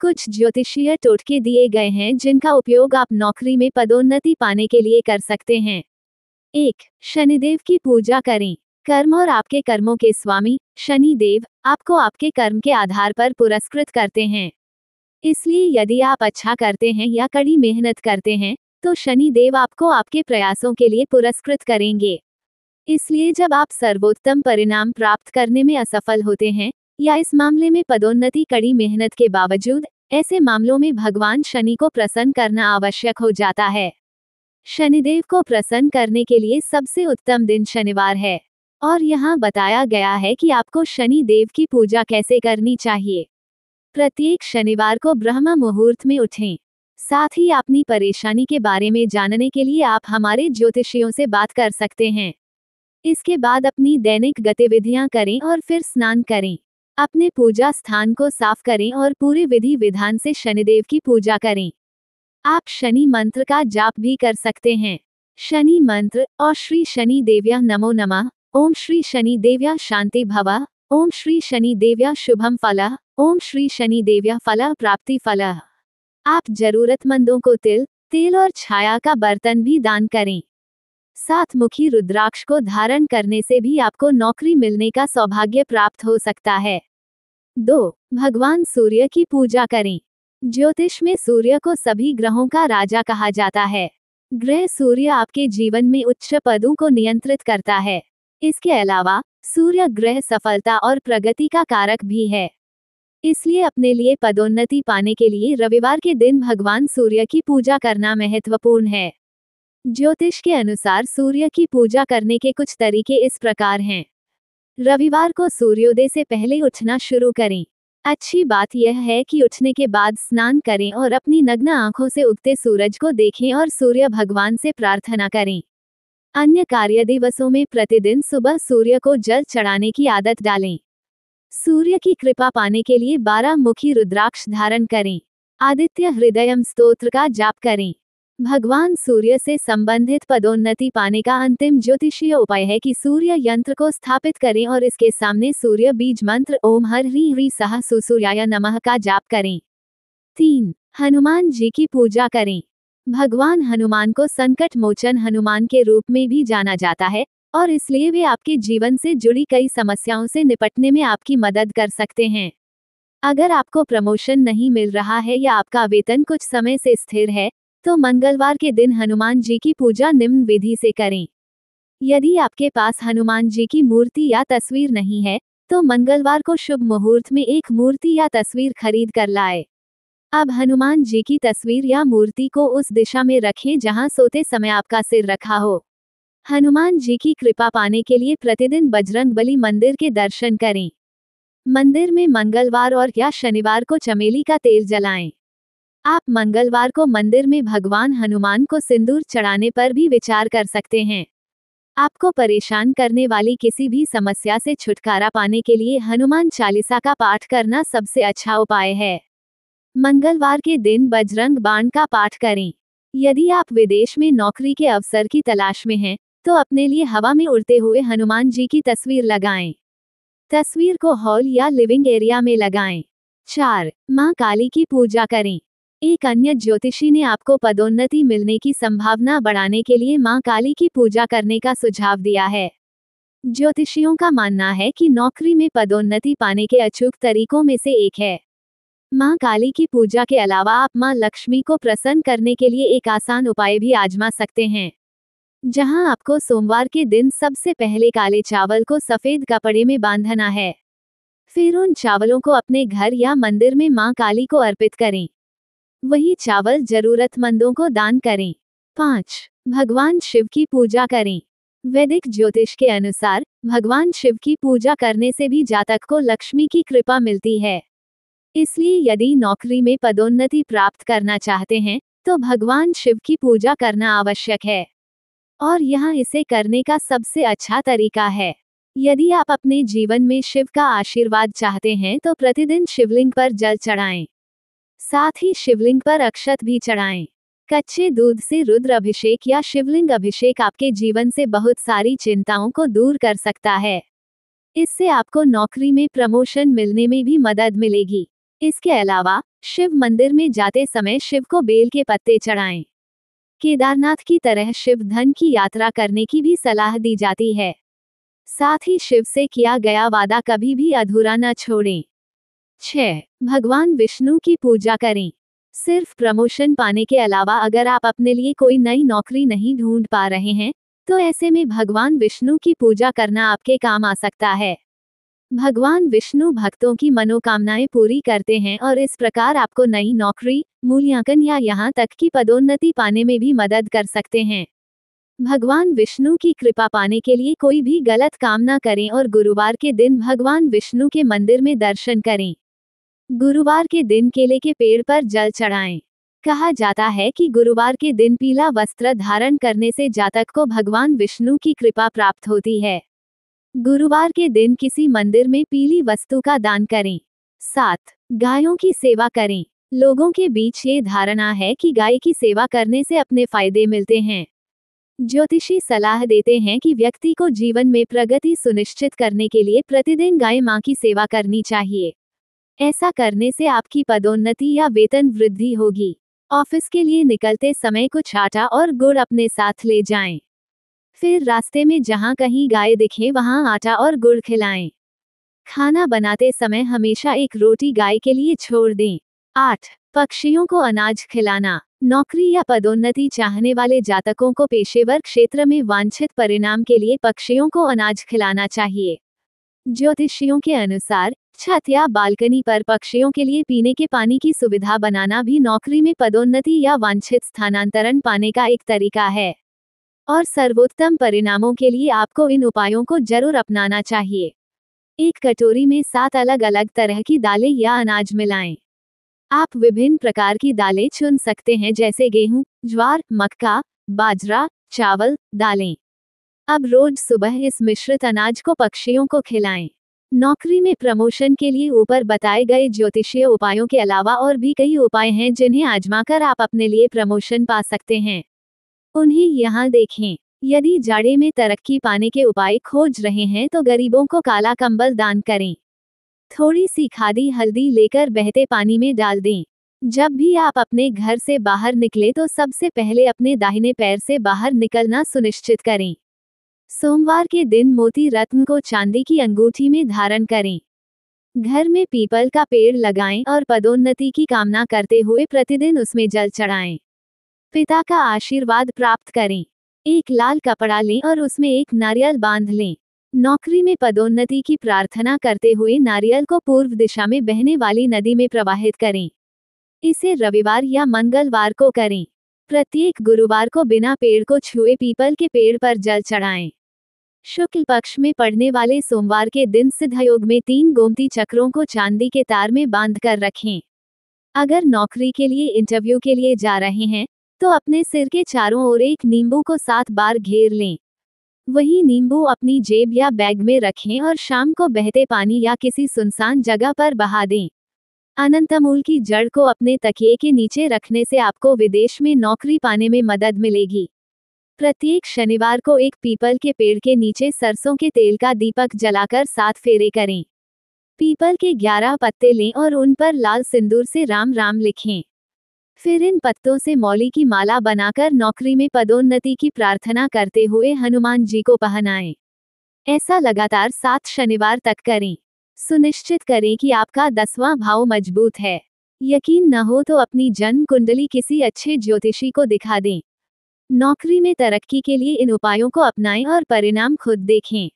कुछ ज्योतिषीय टोटके दिए गए हैं जिनका उपयोग आप नौकरी में पदोन्नति पाने के लिए कर सकते हैं एक शनिदेव की पूजा करें कर्म और आपके कर्मों के स्वामी शनि देव आपको आपके कर्म के आधार पर पुरस्कृत करते हैं इसलिए यदि आप अच्छा करते हैं या कड़ी मेहनत करते हैं तो शनि देव आपको आपके प्रयासों के लिए पुरस्कृत करेंगे इसलिए जब आप सर्वोत्तम परिणाम प्राप्त करने में असफल होते हैं या इस मामले में पदोन्नति कड़ी मेहनत के बावजूद ऐसे मामलों में भगवान शनि को प्रसन्न करना आवश्यक हो जाता है शनिदेव को प्रसन्न करने के लिए सबसे उत्तम दिन शनिवार है और यहाँ बताया गया है कि आपको शनि देव की पूजा कैसे करनी चाहिए प्रत्येक शनिवार को ब्रह्म मुहूर्त में उठें साथ ही अपनी परेशानी के बारे में जानने के लिए आप हमारे ज्योतिषियों से बात कर सकते हैं इसके बाद अपनी दैनिक गतिविधियां करें और फिर स्नान करें अपने पूजा स्थान को साफ करें और पूरे विधि विधान से शनिदेव की पूजा करें आप शनि मंत्र का जाप भी कर सकते हैं शनि मंत्र और श्री शनि देव्या नमो नमः ओम श्री शनि देव्या शांति भवा ओम श्री शनि देव्या शुभम फला ओम श्री शनि देव्या फला प्राप्ति फला आप जरूरतमंदों को तिल तेल और छाया का बर्तन भी दान करें साथ मुखी रुद्राक्ष को धारण करने से भी आपको नौकरी मिलने का सौभाग्य प्राप्त हो सकता है दो भगवान सूर्य की पूजा करें ज्योतिष में सूर्य को सभी ग्रहों का राजा कहा जाता है ग्रह सूर्य आपके जीवन में उच्च पदों को नियंत्रित करता है इसके अलावा सूर्य ग्रह सफलता और प्रगति का कारक भी है इसलिए अपने लिए पदोन्नति पाने के लिए रविवार के दिन भगवान सूर्य की पूजा करना महत्वपूर्ण है ज्योतिष के अनुसार सूर्य की पूजा करने के कुछ तरीके इस प्रकार हैं रविवार को सूर्योदय से पहले उठना शुरू करें अच्छी बात यह है कि उठने के बाद स्नान करें और अपनी नग्न आंखों से उगते सूरज को देखें और सूर्य भगवान से प्रार्थना करें अन्य कार्य दिवसों में प्रतिदिन सुबह सूर्य को जल चढ़ाने की आदत डालें सूर्य की कृपा पाने के लिए बारह मुखी रुद्राक्ष धारण करें आदित्य हृदयम स्तोत्र का जाप करें भगवान सूर्य से संबंधित पदोन्नति पाने का अंतिम ज्योतिषीय उपाय है कि सूर्य यंत्र को स्थापित करें और इसके सामने सूर्य बीज मंत्र ओम हर ह्री ह्री सह सुसूर्याय नमः का जाप करें तीन हनुमान जी की पूजा करें भगवान हनुमान को संकट मोचन हनुमान के रूप में भी जाना जाता है और इसलिए वे आपके जीवन से जुड़ी कई समस्याओं से निपटने में आपकी मदद कर सकते हैं अगर आपको प्रमोशन नहीं मिल रहा है या आपका वेतन कुछ समय से स्थिर है तो मंगलवार के दिन हनुमान जी की पूजा निम्न विधि से करें यदि आपके पास हनुमान जी की मूर्ति या तस्वीर नहीं है तो मंगलवार को शुभ मुहूर्त में एक मूर्ति या तस्वीर खरीद कर लाए अब हनुमान जी की तस्वीर या मूर्ति को उस दिशा में रखें जहां सोते समय आपका सिर रखा हो हनुमान जी की कृपा पाने के लिए प्रतिदिन बजरंग बली मंदिर के दर्शन करें मंदिर में मंगलवार और या शनिवार को चमेली का तेल जलाएं आप मंगलवार को मंदिर में भगवान हनुमान को सिंदूर चढ़ाने पर भी विचार कर सकते हैं आपको परेशान करने वाली किसी भी समस्या से छुटकारा पाने के लिए हनुमान चालीसा का पाठ करना सबसे अच्छा उपाय है मंगलवार के दिन बजरंग बाण का पाठ करें यदि आप विदेश में नौकरी के अवसर की तलाश में हैं तो अपने लिए हवा में उड़ते हुए हनुमान जी की तस्वीर लगाएं। तस्वीर को हॉल या लिविंग एरिया में लगाएं। चार माँ काली की पूजा करें एक अन्य ज्योतिषी ने आपको पदोन्नति मिलने की संभावना बढ़ाने के लिए मां काली की पूजा करने का सुझाव दिया है ज्योतिषियों का मानना है कि नौकरी में पदोन्नति पाने के अचूक तरीकों में से एक है माँ काली की पूजा के अलावा आप माँ लक्ष्मी को प्रसन्न करने के लिए एक आसान उपाय भी आजमा सकते हैं जहाँ आपको सोमवार के दिन सबसे पहले काले चावल को सफेद कपड़े में बांधना है फिर उन चावलों को अपने घर या मंदिर में माँ काली को अर्पित करें वही चावल जरूरतमंदों को दान करें पाँच भगवान शिव की पूजा करें वैदिक ज्योतिष के अनुसार भगवान शिव की पूजा करने से भी जातक को लक्ष्मी की कृपा मिलती है इसलिए यदि नौकरी में पदोन्नति प्राप्त करना चाहते हैं तो भगवान शिव की पूजा करना आवश्यक है और यह इसे करने का सबसे अच्छा तरीका है यदि आप अपने जीवन में शिव का आशीर्वाद चाहते हैं तो प्रतिदिन शिवलिंग पर जल चढ़ाएं। साथ ही शिवलिंग पर अक्षत भी चढ़ाएं। कच्चे दूध से रुद्र अभिषेक या शिवलिंग अभिषेक आपके जीवन से बहुत सारी चिंताओं को दूर कर सकता है इससे आपको नौकरी में प्रमोशन मिलने में भी मदद मिलेगी इसके अलावा शिव मंदिर में जाते समय शिव को बेल के पत्ते चढ़ाएं। केदारनाथ की तरह शिव धन की यात्रा करने की भी सलाह दी जाती है साथ ही शिव से किया गया वादा कभी भी अधूरा न छोड़ें छह भगवान विष्णु की पूजा करें सिर्फ प्रमोशन पाने के अलावा अगर आप अपने लिए कोई नई नौकरी नहीं ढूंढ पा रहे हैं तो ऐसे में भगवान विष्णु की पूजा करना आपके काम आ सकता है भगवान विष्णु भक्तों की मनोकामनाएं पूरी करते हैं और इस प्रकार आपको नई नौकरी मूल्यांकन या यहाँ तक की पदोन्नति पाने में भी मदद कर सकते हैं भगवान विष्णु की कृपा पाने के लिए कोई भी गलत काम ना करें और गुरुवार के दिन भगवान विष्णु के मंदिर में दर्शन करें गुरुवार के दिन केले के पेड़ पर जल चढ़ाएं। कहा जाता है कि गुरुवार के दिन पीला वस्त्र धारण करने से जातक को भगवान विष्णु की कृपा प्राप्त होती है गुरुवार के दिन किसी मंदिर में पीली वस्तु का दान करें सात गायों की सेवा करें लोगों के बीच ये धारणा है कि गाय की सेवा करने से अपने फायदे मिलते हैं ज्योतिषी सलाह देते हैं कि व्यक्ति को जीवन में प्रगति सुनिश्चित करने के लिए प्रतिदिन गाय माँ की सेवा करनी चाहिए ऐसा करने से आपकी पदोन्नति या वेतन वृद्धि होगी ऑफिस के लिए निकलते समय कुछ आटा और गुड़ अपने साथ ले जाएं। फिर रास्ते में जहां कहीं गाय दिखे वहां आटा और गुड़ खिलाएं। खाना बनाते समय हमेशा एक रोटी गाय के लिए छोड़ दें आठ पक्षियों को अनाज खिलाना नौकरी या पदोन्नति चाहने वाले जातकों को पेशेवर क्षेत्र में वांछित परिणाम के लिए पक्षियों को अनाज खिलाना चाहिए ज्योतिषियों के अनुसार छत या बालकनी पर पक्षियों के लिए पीने के पानी की सुविधा बनाना भी नौकरी में पदोन्नति या वांछित स्थानांतरण पाने का एक तरीका है और सर्वोत्तम परिणामों के लिए आपको इन उपायों को जरूर अपनाना चाहिए एक कटोरी में सात अलग अलग तरह की दालें या अनाज मिलाएं। आप विभिन्न प्रकार की दालें चुन सकते हैं जैसे गेहूं, ज्वार मक्का बाजरा चावल दालें अब रोज सुबह इस मिश्रित अनाज को पक्षियों को खिलाएं नौकरी में प्रमोशन के लिए ऊपर बताए गए ज्योतिषीय उपायों के अलावा और भी कई उपाय हैं जिन्हें आजमाकर आप अपने लिए प्रमोशन पा सकते हैं उन्हें यहाँ देखें यदि जाड़े में तरक्की पाने के उपाय खोज रहे हैं तो गरीबों को काला कंबल दान करें थोड़ी सी खादी हल्दी लेकर बहते पानी में डाल दें जब भी आप अपने घर से बाहर निकले तो सबसे पहले अपने दाहिने पैर से बाहर निकलना सुनिश्चित करें सोमवार के दिन मोती रत्न को चांदी की अंगूठी में धारण करें घर में पीपल का पेड़ लगाएं और पदोन्नति की कामना करते हुए प्रतिदिन उसमें जल चढ़ाएं पिता का आशीर्वाद प्राप्त करें एक लाल कपड़ा लें और उसमें एक नारियल बांध लें नौकरी में पदोन्नति की प्रार्थना करते हुए नारियल को पूर्व दिशा में बहने वाली नदी में प्रवाहित करें इसे रविवार या मंगलवार को करें प्रत्येक गुरुवार को बिना पेड़ को छुए पीपल के पेड़ पर जल चढ़ाएं शुक्ल पक्ष में पड़ने वाले सोमवार के दिन सिद्धयोग में तीन गोमती चक्रों को चांदी के तार में बांध कर रखें अगर नौकरी के लिए इंटरव्यू के लिए जा रहे हैं तो अपने सिर के चारों ओर एक नींबू को सात बार घेर लें वही नींबू अपनी जेब या बैग में रखें और शाम को बहते पानी या किसी सुनसान जगह पर बहा दें अनंतमूल की जड़ को अपने तकिए के नीचे रखने से आपको विदेश में नौकरी पाने में मदद मिलेगी प्रत्येक शनिवार को एक पीपल के पेड़ के नीचे सरसों के तेल का दीपक जलाकर सात फेरे करें पीपल के ग्यारह पत्ते लें और उन पर लाल सिंदूर से राम राम लिखें फिर इन पत्तों से मौली की माला बनाकर नौकरी में पदोन्नति की प्रार्थना करते हुए हनुमान जी को पहनाएं ऐसा लगातार सात शनिवार तक करें सुनिश्चित करें कि आपका दसवां भाव मजबूत है यकीन न हो तो अपनी जन्म कुंडली किसी अच्छे ज्योतिषी को दिखा दें नौकरी में तरक्की के लिए इन उपायों को अपनाएं और परिणाम खुद देखें